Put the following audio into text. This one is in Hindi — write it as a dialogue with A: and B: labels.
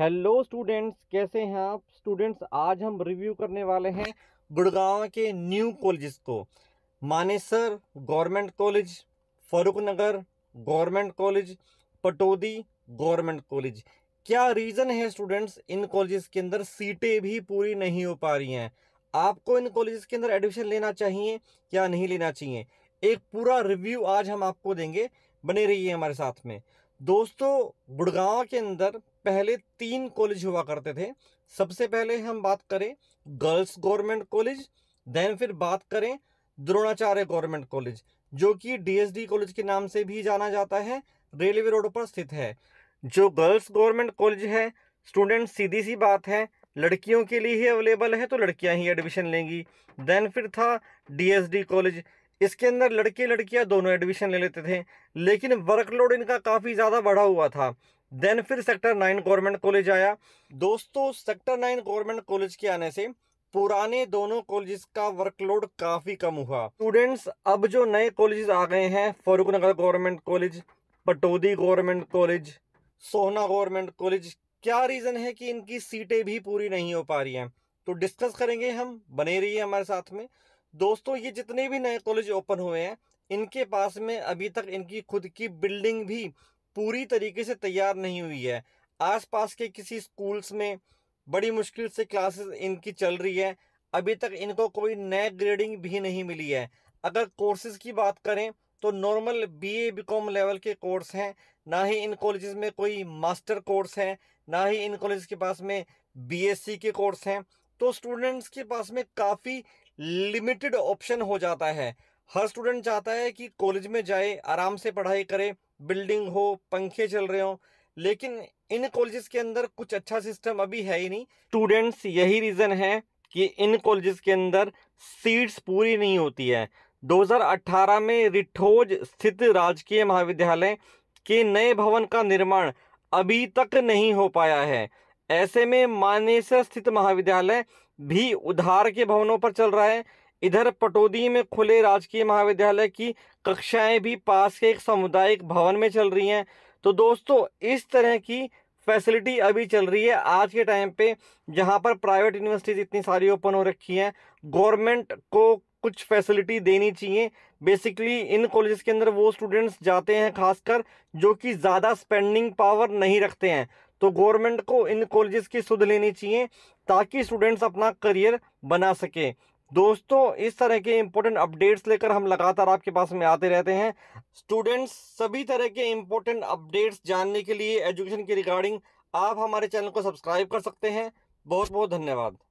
A: हेलो स्टूडेंट्स कैसे हैं आप स्टूडेंट्स आज हम रिव्यू करने वाले हैं गुड़गांव के न्यू कॉलेजेस को Manesar government college Farrukh Nagar government college Pataudi government college क्या रीज़न है स्टूडेंट्स इन कॉलेजेस के अंदर सीटें भी पूरी नहीं हो पा रही हैं आपको इन कॉलेजेस के अंदर एडमिशन लेना चाहिए या नहीं लेना चाहिए एक पूरा रिव्यू आज हम आपको देंगे बने रहिए हमारे साथ में दोस्तों गुड़गांव के अंदर पहले तीन कॉलेज हुआ करते थे सबसे पहले हम बात करें गर्ल्स गवर्नमेंट कॉलेज देन फिर बात करें द्रोणाचार्य गवर्नमेंट कॉलेज जो कि डीएसडी कॉलेज के नाम से भी जाना जाता है रेलवे रोड पर स्थित है जो गर्ल्स गवर्नमेंट कॉलेज है स्टूडेंट सीधी सी बात है लड़कियों के लिए ही अवेलेबल है तो लड़कियां ही एडमिशन लेंगी देन फिर था डीएसडी कॉलेज इसके अंदर लड़के लड़कियां दोनों एडमिशन ले लेते थे लेकिन वर्कलोड इनका काफ़ी ज़्यादा बढ़ा हुआ था देन फिर सेक्टर नाइन गवर्नमेंट कॉलेज आया दोस्तों सेक्टर नाइन गवर्नमेंट कॉलेज के आने से पुराने दोनों कॉलेजेस का वर्कलोड काफ़ी कम हुआ स्टूडेंट्स अब जो नए कॉलेजेस आ गए हैं Nagar government college Pataudi government college Sohna government college क्या रीज़न है कि इनकी सीटें भी पूरी नहीं हो पा रही हैं तो डिस्कस करेंगे हम बने रहिए हमारे साथ में दोस्तों ये जितने भी नए कॉलेज ओपन हुए हैं इनके पास में अभी तक इनकी खुद की बिल्डिंग भी पूरी तरीके से तैयार नहीं हुई है आसपास के किसी स्कूल्स में बड़ी मुश्किल से क्लासेस इनकी चल रही है अभी तक इनको कोई नए ग्रेडिंग भी नहीं मिली है अगर कोर्सेज की बात करें तो नॉर्मल बीए बीकॉम लेवल के कोर्स हैं ना ही इन कॉलेजेस में कोई मास्टर कोर्स है ना ही इन कॉलेज के पास में बीएससी के कोर्स हैं तो स्टूडेंट्स के पास में काफ़ी लिमिटेड ऑप्शन हो जाता है हर स्टूडेंट चाहता है कि कॉलेज में जाए आराम से पढ़ाई करे बिल्डिंग हो पंखे चल रहे हो लेकिन इन कॉलेजेस के अंदर कुछ अच्छा सिस्टम अभी है ही नहीं स्टूडेंट्स यही रीज़न है कि इन कॉलेजेस के अंदर सीट्स पूरी नहीं होती है 2018 में रिठोज स्थित राजकीय महाविद्यालय के नए भवन का निर्माण अभी तक नहीं हो पाया है ऐसे में मानेसर स्थित महाविद्यालय भी उधार के भवनों पर चल रहा है इधर पटोदी में खुले राजकीय महाविद्यालय की कक्षाएं भी पास के एक सामुदायिक भवन में चल रही हैं तो दोस्तों इस तरह की फैसिलिटी अभी चल रही है आज के टाइम पे जहाँ पर प्राइवेट यूनिवर्सिटीज इतनी सारी ओपन हो रखी हैं गवर्नमेंट को कुछ फैसिलिटी देनी चाहिए बेसिकली इन कॉलेज के अंदर वो स्टूडेंट्स जाते हैं खासकर जो कि ज़्यादा स्पेंडिंग पावर नहीं रखते हैं तो गवर्नमेंट को इन कॉलेजेस की सुध लेनी चाहिए ताकि स्टूडेंट्स अपना करियर बना सकें दोस्तों इस तरह के इम्पोर्टेंट अपडेट्स लेकर हम लगातार आपके पास में आते रहते हैं स्टूडेंट्स सभी तरह के इम्पोर्टेंट अपडेट्स जानने के लिए एजुकेशन के रिगार्डिंग आप हमारे चैनल को सब्सक्राइब कर सकते हैं बहुत बहुत धन्यवाद